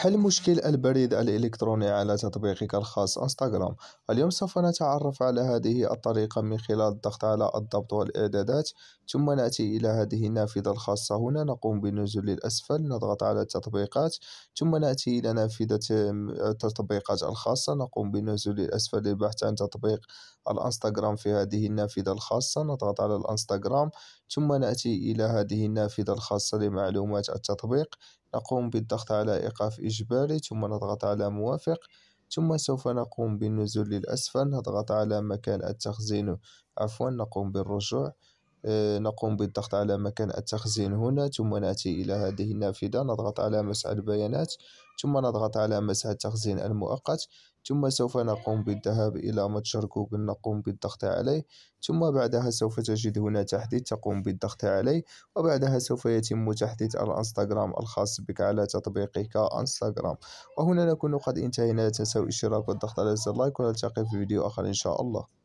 حل مشكل البريد الإلكتروني على تطبيقك الخاص انستغرام اليوم سوف نتعرف على هذه الطريقة من خلال الضغط على الضبط والإعدادات ثم نأتي إلى هذه النافذة الخاصة هنا نقوم بالنزول للأسفل نضغط على التطبيقات ثم نأتي إلى نافذة التطبيقات الخاصة نقوم بالنزول للأسفل للبحث عن تطبيق الانستغرام في هذه النافذة الخاصة نضغط على الانستغرام ثم نأتي إلى هذه النافذة الخاصة لمعلومات التطبيق نقوم بالضغط على إيقاف إجباري ثم نضغط على موافق ثم سوف نقوم بالنزول للأسفل نضغط على مكان التخزين عفوا نقوم بالرجوع آه، نقوم بالضغط على مكان التخزين هنا ثم نأتي إلى هذه النافذة نضغط على مسح البيانات ثم نضغط على مسح التخزين المؤقت ثم سوف نقوم بالذهاب إلى متجر جوجل نقوم بالضغط عليه ثم بعدها سوف تجد هنا تحديث تقوم بالضغط عليه وبعدها سوف يتم تحديث الانستغرام الخاص بك على تطبيقك انستغرام وهنا نكون قد انتهينا لا تنسوا الاشتراك والضغط على زر لايك ونلتقي في فيديو آخر إن شاء الله